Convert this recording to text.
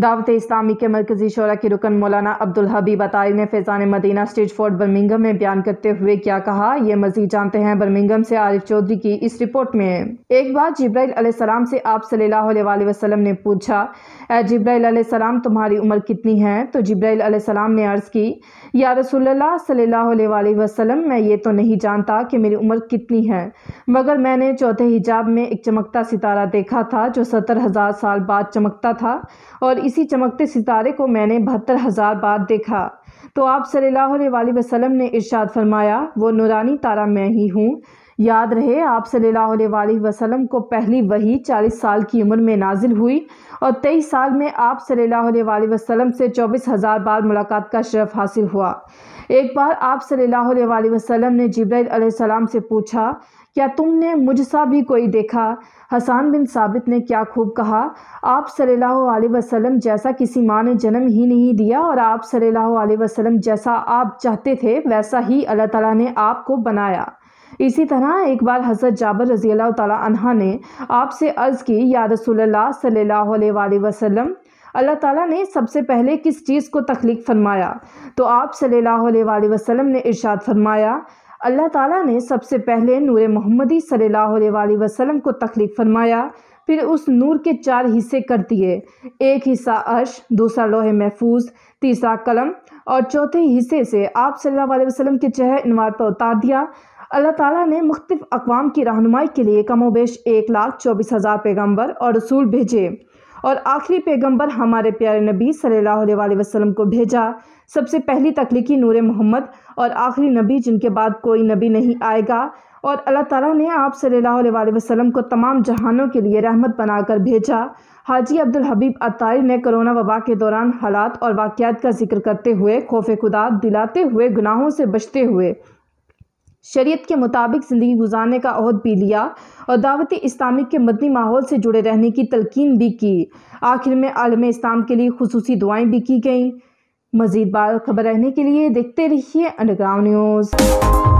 दावत इस्लामी के मरकजी शोरा के रुकन मौलाना अब्दुल हबीब अतारी ने Faizan Madina Stechford Birmingham में बयान करते हुए क्या कहा ये मजीद जानते हैं बर्मिंगम से आरिफ चौधरी की इस रिपोर्ट में एक बार जिब्राइल सलाम से आप सल्लल्लाहु वसलम ने पूछा जिब्राइल सलाम तुम्हारी उम्र कितनी है तो जिब्राइल सलाम ने अर्ज़ की या रसोल्ला सल्लल्लाहु अलैहि मैं ये तो नहीं जानता कि मेरी उम्र कितनी है मगर मैंने चौथे हिजाब में एक चमकता सितारा देखा था जो सत्तर हज़ार साल बाद चमकता था और इसी चमकते सितारे को मैंने बहत्तर हज़ार बार देखा तो आप सल्लल्लाहु अलैहि वसल्लम ने इरशाद फरमाया वो नूरानी तारा मैं ही हूँ याद रहे आप सल्लल्लाहु अलैहि वसल्लम को पहली वही चालीस साल की उम्र में नाजिल हुई और तेईस साल में आप सल्लल्लाहु अलैहि वसल्लम से चौबीस हज़ार बार मुलाकात का शरफ हासिल हुआ एक बार आप सल्लल्लाहु अलैहि वसल्लम ने जिब्राइल सलाम से पूछा क्या तुमने मुझसा भी कोई देखा हसान बिन साबित ने क्या खूब कहा आप सल्लल्लाहु अलैहि वसल्लम जैसा किसी माँ ने जन्म ही नहीं दिया और आप सल्लल्लाहु अलैहि वसल्लम जैसा आप चाहते थे वैसा ही अल्लाह ताला ने आपको बनाया इसी तरह एक बार हज़रत जाबर रजी अल्लाह ने आपसे अर्ज़ की या रसोल्ला सल्ला वसलम अल्लाह ताला ने सबसे पहले किस चीज़ को तख्लीक फरमाया तो आप सल्लल्लाहु अलैहि वसल्लम ने इरशाद फरमाया अल्लाह ताला ने सबसे पहले नूर मोहम्मदी सल्लल्लाहु अलैहि वसल्लम को तख्लीक फरमाया फिर उस नूर के चार हिस्से कर दिए एक हिस्सा अर्श दूसरा लोहे महफूज तीसरा कलम और चौथे हिस्से से आप सल्लल्लाहु अलैहि वसल्लम के चेहरे इनवार पर उतार दिया अल्लाह ताला ने मुख्तफ अकवाम की रहनुमाई के लिए कमो बेश एक लाख चौबीस हज़ार पैगम्बर और रसूल भेजे और आखिरी पैगम्बर हमारे प्यारे नबी सल्लल्लाहु अलैहि वसल्लम को भेजा सबसे पहली तख्लीकी नूर मोहम्मद और आखिरी नबी जिनके बाद कोई नबी नहीं आएगा और अल्लाह ताला ने आप सल्लल्लाहु अलैहि वसल्लम को तमाम जहानों के लिए रहमत बनाकर भेजा हाजी अब्दुल हबीब अतारी ने कोरोना वबा के दौरान हालात और वाक़ात का जिक्र करते हुए खौफ खुदा दिलाते हुए गुनाहों से बचते हुए शरीयत के मुताबिक ज़िंदगी गुजारने का अहद भी लिया और दावत इस्लामी के मदनी माहौल से जुड़े रहने की तलकिन भी की आखिर में आलम इस्लाम के लिए खसूसी दुआएँ भी की गईं मज़ीद बार खबर रहने के लिए देखते रहिए अंडरग्राउंड न्यूज़